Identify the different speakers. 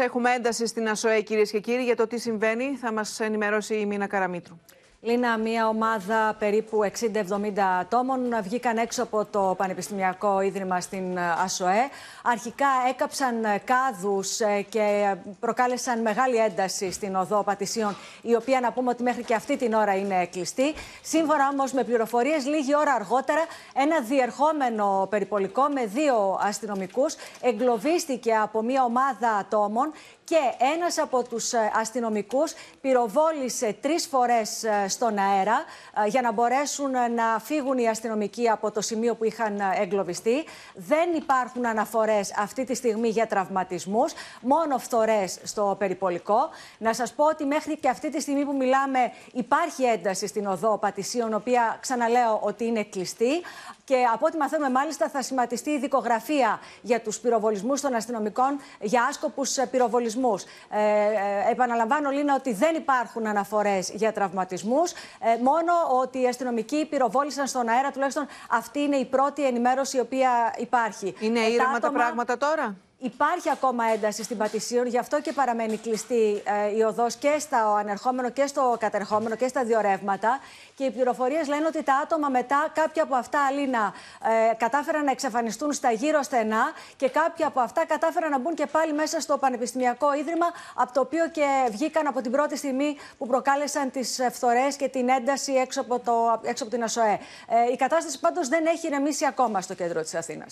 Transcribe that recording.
Speaker 1: Έχουμε ένταση στην ΑΣΟΕ, κυρίες και κύριοι, για το τι συμβαίνει. Θα μας ενημερώσει η Μίνα Καραμίτρου. Λίνα, μια ομάδα περίπου 60-70 ατόμων βγήκαν έξω από το Πανεπιστημιακό Ίδρυμα στην ΑΣΟΕ. Ε, Αρχικά έκαψαν ε, κάδους ε, και προκάλεσαν μεγάλη ένταση στην οδό Πατησίων, η οποία να πούμε ότι μέχρι και αυτή την ώρα είναι κλειστή. Σύμφωνα όμως με πληροφορίες, λίγη ώρα αργότερα ένα διερχόμενο περιπολικό με δύο αστυνομικούς εγκλωβίστηκε από μια ομάδα ατόμων και ένας από τους αστυνομικούς πυροβόλησε τρεις φορές στον αέρα ε, για να μπορέσουν ε, να φύγουν οι αστυνομικοί από το σημείο που είχαν ε, εγκλωβιστεί. Δεν υπάρχουν αναφορές αυτή τη στιγμή για τραυματισμούς, μόνο φθορές στο περιπολικό. Να σας πω ότι μέχρι και αυτή τη στιγμή που μιλάμε υπάρχει ένταση στην οδό Πατησίων, οποία ξαναλέω ότι είναι κλειστή. Και από ό,τι μαθαίνουμε, μάλιστα, θα σηματιστεί η δικογραφία για τους πυροβολισμούς των αστυνομικών για άσκοπους ε, πυροβολισμούς. Ε, ε, επαναλαμβάνω, Λίνα, ότι δεν υπάρχουν αναφορές για τραυματισμούς. Ε, μόνο ότι οι αστυνομικοί πυροβόλησαν στον αέρα, τουλάχιστον αυτή είναι η πρώτη ενημέρωση η οποία υπάρχει. Είναι ήρεμα τα πράγματα τώρα. Υπάρχει ακόμα ένταση στην Πατησίων, γι' αυτό και παραμένει κλειστή ε, η οδός και στο ανερχόμενο και στο κατερχόμενο και στα δύο Και οι πληροφορίες λένε ότι τα άτομα μετά, κάποια από αυτά, Αλίνα, ε, κατάφεραν να εξαφανιστούν στα γύρω στενά και κάποια από αυτά κατάφεραν να μπουν και πάλι μέσα στο Πανεπιστημιακό Ίδρυμα, από το οποίο και βγήκαν από την πρώτη στιγμή που προκάλεσαν τις φθορές και την ένταση έξω από, το, έξω από την ΑΣΟΕ. Ε, η κατάσταση πάντως δεν έχει ηρεμήσει ακόμα στο κέντρο της Αθήνας.